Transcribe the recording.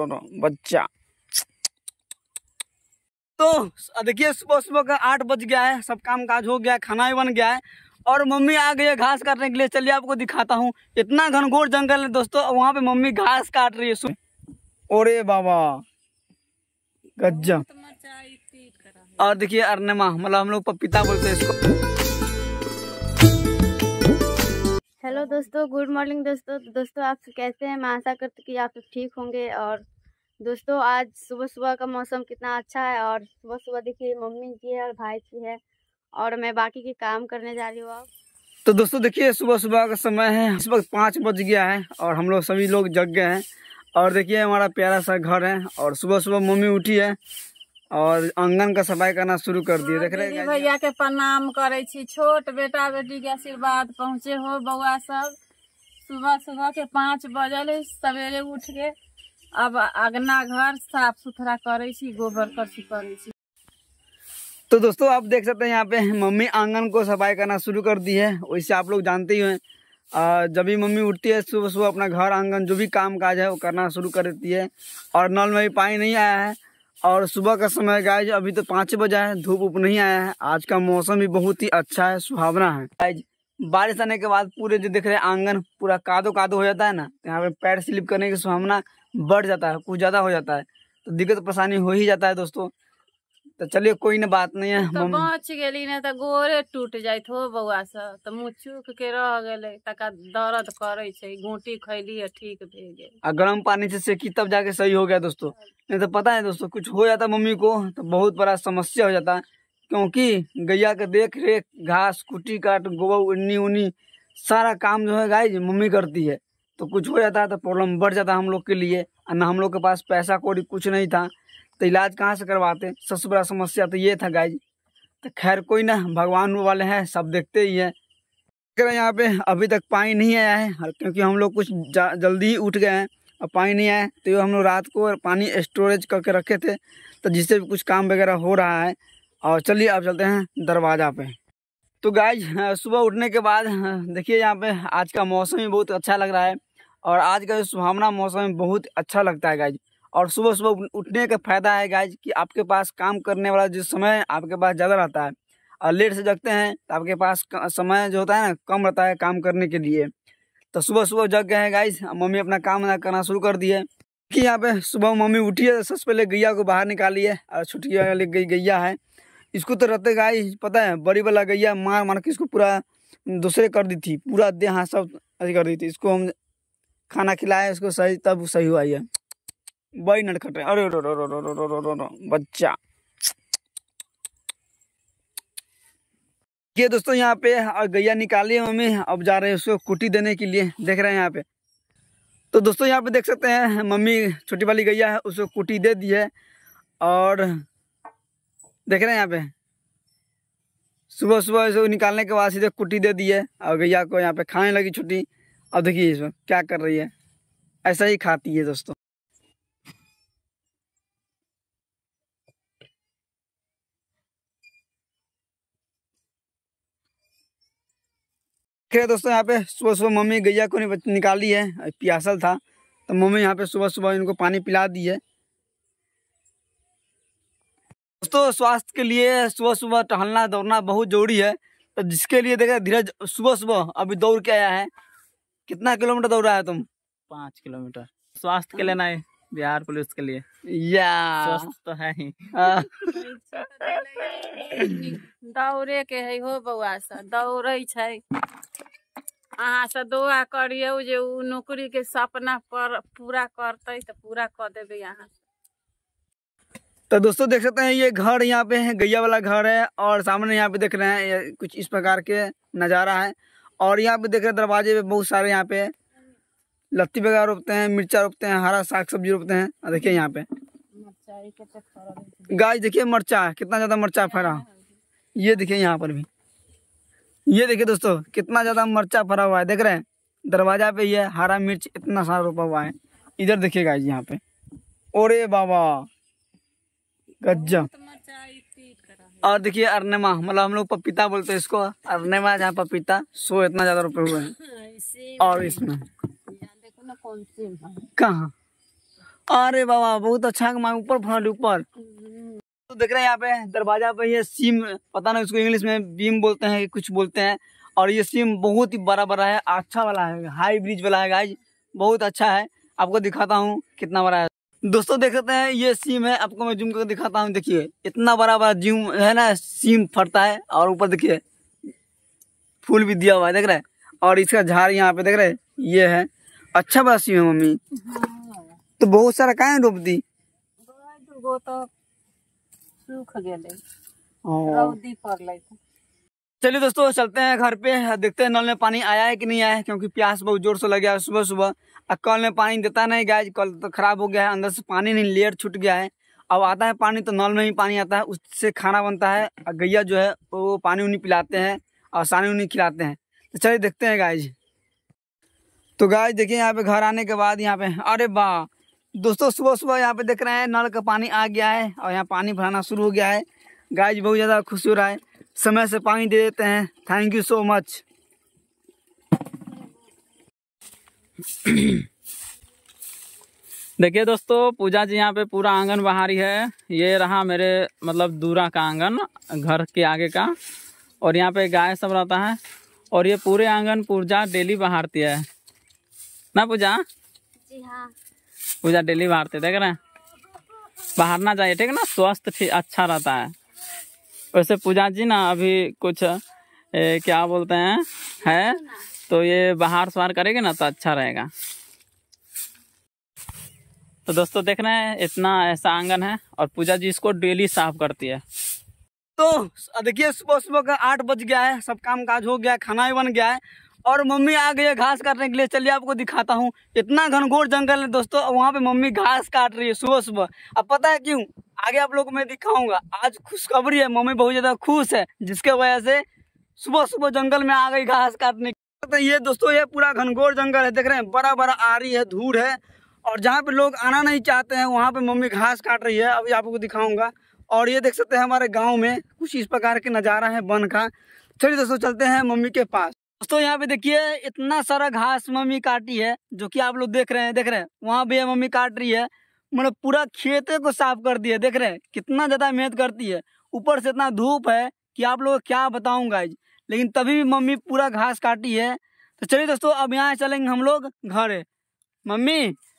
रो रो बच्चा तो देखिए सुबह सुबह का आठ बज गया है सब काम काज हो गया है खाना भी बन गया है और मम्मी आ गई है घास काटने के लिए चलिए आपको दिखाता हूँ इतना घनघोर जंगल है दोस्तों वहाँ पे मम्मी घास काट रही है सुन ओरे बाबा गज्जा और देखिए अरनेमा मतलब हम लोग पपीता बोलते हैं इसको हेलो दोस्तों गुड मॉर्निंग दोस्तों दोस्तों आप कैसे हैं मैं आशा करती कि आप ठीक होंगे और दोस्तों आज सुबह सुबह का मौसम कितना अच्छा है और सुबह सुबह देखिए मम्मी की है और भाई की है और मैं बाकी के काम करने जा रही हूँ तो दोस्तों देखिए सुबह सुबह का समय है इस वक्त पाँच बज गया है और हम लोग सभी लोग जग गए हैं और देखिए हमारा प्यारा सा घर है और सुबह सुबह मम्मी उठी है और आंगन का सफाई करना शुरू कर दिए देख रहे हाँ, भैया के प्रणाम करे छोट बेटा बेटी के आशीर्वाद पहुँचे हो बउआ सब सुबह सुबह के पाँच बजल सवेरे उठ के अब अगना घर साफ सुथरा करे गोबर कर करे तो दोस्तों आप देख सकते हैं यहाँ पे मम्मी आंगन को सफाई करना शुरू कर दी है वैसे आप लोग जानते ही हैं जब भी मम्मी उठती है सुबह सुबह अपना घर आंगन जो भी काम काज है वो करना शुरू कर देती है और नल में भी पानी नहीं आया है और सुबह का समय गाइज अभी तो पाँच बजे है धूप उप नहीं आया है आज का मौसम भी बहुत ही अच्छा है सुहावना है गाइज बारिश आने के बाद पूरे जो देख रहे हैं आंगन पूरा कादो कादो हो जाता है ना तो यहाँ पे पैर स्लिप करने की सुहावना बढ़ जाता है कुछ ज़्यादा हो जाता है तो दिक्कत परेशानी हो ही जाता है दोस्तों तो चलिए कोई ना बात नहीं है तो बच गई ना तो गोरे टूट जाए हो बउआ से तो मुँह चूक के रह गए तक दर्द करे गोटी खैली ठीक भे गए आ गर्म पानी से सेकी तब जाके सही हो गया दोस्तों नहीं तो पता है दोस्तों कुछ हो जाता मम्मी को तो बहुत बड़ा समस्या हो जाता क्योंकि गैया के देख रेख घास कुटी काट गोबर उन्नी उन्नी सारा काम जो है गाय मम्मी करती है तो कुछ हो जाता है तो प्रॉब्लम बढ़ जाता हम लोग के लिए और ना हम लोग के पास पैसा कौड़ी कुछ नहीं था तो इलाज कहाँ से करवाते सबसे बड़ा समस्या तो ये था गाइज तो खैर कोई ना भगवान वाले हैं सब देखते ही है यहाँ पे अभी तक पानी नहीं आया है क्योंकि हम लोग कुछ जल्दी ही उठ गए हैं और पानी नहीं आया तो हम लोग रात को पानी स्टोरेज करके रखे थे तो जिससे भी कुछ काम वगैरह हो रहा है और चलिए अब चलते हैं दरवाज़ा पे तो गाइज सुबह उठने के बाद देखिए यहाँ पे आज का मौसम ही बहुत अच्छा लग रहा है और आज का जो सुहावना मौसम बहुत अच्छा लगता है गाइज और सुबह सुबह उठने का फ़ायदा है गाइज कि आपके पास काम करने वाला जो समय आपके पास ज़्यादा रहता है और लेट से जगते हैं तो आपके पास समय जो होता है ना कम रहता है काम करने के लिए तो सुबह सुबह जग गए हैं गाइज मम्मी अपना काम ना करना शुरू कर दिए कि यहाँ पे सुबह मम्मी उठी है सबसे पहले गैया को बाहर निकाली है और छुट्टी वाले गई गैया है इसको तो रहते गाय पता है बड़ी वाला गैया मार मार के इसको पूरा दूसरे कर दी थी पूरा देहा हाथ सब कर दी थी इसको हम खाना खिलाए इसको सही तब सही हुआ है वही नटखट रहे अरे रो रो रो रो रो रो रो रो बच्चा ये दोस्तों यहाँ पे गैया निकाली है मम्मी अब जा रहे हैं उसको कुटी देने के लिए देख रहे हैं यहाँ पे तो दोस्तों यहाँ पे देख सकते हैं मम्मी छोटी वाली गैया है उसको कुटी दे दी है और देख रहे हैं यहाँ पे सुबह सुबह इसको निकालने के बाद सीधे कुटी दे दी है और गैया को यहाँ पे खाने लगी छुट्टी अब देखिए इसमें क्या कर रही है ऐसा ही खाती है दोस्तों खैर दोस्तों यहाँ पे सुबह सुबह मम्मी गैया को निकाली है प्यासल था तो मम्मी यहाँ पे सुबह सुबह इनको पानी पिला दी है दोस्तों स्वास्थ्य के लिए सुबह सुबह टहलना दौड़ना बहुत जरूरी है तो जिसके लिए देखा धीरज सुबह सुबह अभी दौड़ के आया है कितना किलोमीटर दौड़ा है तुम पाँच किलोमीटर स्वास्थ्य के लेना है बिहार पुलिस के लिए या तो है ही दौड़े के है हो बउआ से दौड़े छै अहाँ से दुआ करियौ जे उ नौकरी के सपना पर पूरा करते तो पूरा कर देबे यहाँ तो दोस्तों देख सकते हैं ये घर यहाँ पे है गैया वाला घर है और सामने यहाँ पे देख रहे हैं कुछ इस प्रकार के नज़ारा है और यहाँ पे देख रहे हैं दरवाजे पे बहुत सारे यहाँ पे लत्ती वगैरह रोपते हैं मिर्चा रोपते हैं हरा साग सब्जी रोपते हैं देखिए यहाँ पे गाय देखिए मरचा कितना ज़्यादा मरचा फरा ये देखिए यहाँ पर भी ये देखिए दोस्तों कितना ज़्यादा मरचा फरा हुआ है देख रहे हैं दरवाजा पे ये हरा मिर्च इतना सारा रोपा हुआ है इधर देखिए गाय यहाँ पे ओरे बाबा गज्जा और देखिए अरनेमा मतलब हम लोग पपीता बोलते हैं इसको अरनेमा जहाँ पपीता सो इतना ज़्यादा रोपे हुए हैं हाँ, और इसमें कहा अरे बाबा बहुत अच्छा मांग ऊपर फल ऊपर तो देख रहे हैं यहाँ पे दरवाजा पे ये सिम पता नहीं उसको इंग्लिश में बीम बोलते हैं कुछ बोलते हैं और ये सिम बहुत ही बड़ा बड़ा है अच्छा वाला है हाई ब्रिज वाला है गाइज बहुत अच्छा है आपको दिखाता हूँ कितना बड़ा है दोस्तों देख सकते हैं ये सिम है आपको मैं जूम करके दिखाता हूँ देखिए इतना बड़ा बड़ा जूम है ना सिम फटता है और ऊपर देखिए फूल भी दिया हुआ है देख रहे हैं और इसका झाड़ यहाँ पे देख रहे हैं ये है अच्छा बासी है मम्मी हाँ। तो बहुत सारा काहे रोप दी तो सूख गेले रौदी पड़ले तो। चलिए दोस्तों चलते हैं घर पे देखते हैं नल में पानी आया है कि नहीं आया है क्योंकि प्यास बहुत जोर से लग गया है सुबह सुबह और कल में पानी देता नहीं गया कल तो खराब हो गया है अंदर से पानी नहीं लेयर छूट गया है अब आता है पानी तो नल में ही पानी आता है उससे खाना बनता है और गैया जो है वो पानी उनी पिलाते हैं और सानी उनी खिलाते हैं तो चलिए देखते हैं गाय तो गाय देखिए यहाँ पे घर आने के बाद यहाँ पे अरे वाह दोस्तों सुबह सुबह यहाँ पे देख रहे हैं नल का पानी आ गया है और यहाँ पानी भराना शुरू हो गया है गाय जी बहुत ज़्यादा खुश हो रहा है समय से पानी दे देते हैं थैंक यू सो मच देखिए दोस्तों पूजा जी यहाँ पे पूरा आंगन बाहरी है ये रहा मेरे मतलब दूरा का आंगन घर के आगे का और यहाँ पे गाय सब रहता है और ये पूरे आंगन पूजा डेली बहारती है ना पूजा हाँ। पूजा डेली बाहर तो देख रहे हैं ना जाइए ठीक है ना स्वास्थ्य ठीक अच्छा रहता है वैसे पूजा जी ना अभी कुछ ए, क्या बोलते हैं है तो ये बाहर सवार करेगी ना तो अच्छा रहेगा तो दोस्तों देख रहे हैं इतना ऐसा आंगन है और पूजा जी इसको डेली साफ करती है तो देखिए सुबह सुबह का आठ बज गया है सब काम काज हो गया है खाना भी बन गया है और मम्मी आ गई है घास काटने के लिए चलिए आपको दिखाता हूँ इतना घनघोर जंगल है दोस्तों वहाँ पे मम्मी घास काट रही है सुबह सुबह अब पता है क्यों आगे आप लोग मैं दिखाऊंगा आज खुशखबरी है मम्मी बहुत ज्यादा खुश है जिसके वजह से सुबह सुबह जंगल में आ गई घास काटने तो ये दोस्तों ये पूरा घनघोर जंगल है देख रहे हैं बड़ा बड़ा आरी है धूल है और जहाँ पे लोग आना नहीं चाहते हैं वहाँ पे मम्मी घास काट रही है अभी आपको दिखाऊंगा और ये देख सकते हैं हमारे गांव में कुछ इस प्रकार के नज़ारा है वन का चलिए दोस्तों चलते हैं मम्मी के पास दोस्तों यहाँ पे देखिए इतना सारा घास मम्मी काटी है जो कि आप लोग देख रहे हैं देख रहे हैं वहाँ भी मम्मी काट रही है मतलब पूरा खेत को साफ कर दिया देख रहे हैं कितना ज्यादा मेहनत करती है ऊपर से इतना धूप है कि आप लोग क्या बताऊंगा लेकिन तभी भी मम्मी पूरा घास काटी है तो चलिए दोस्तों अब यहाँ चलेंगे हम लोग घर मम्मी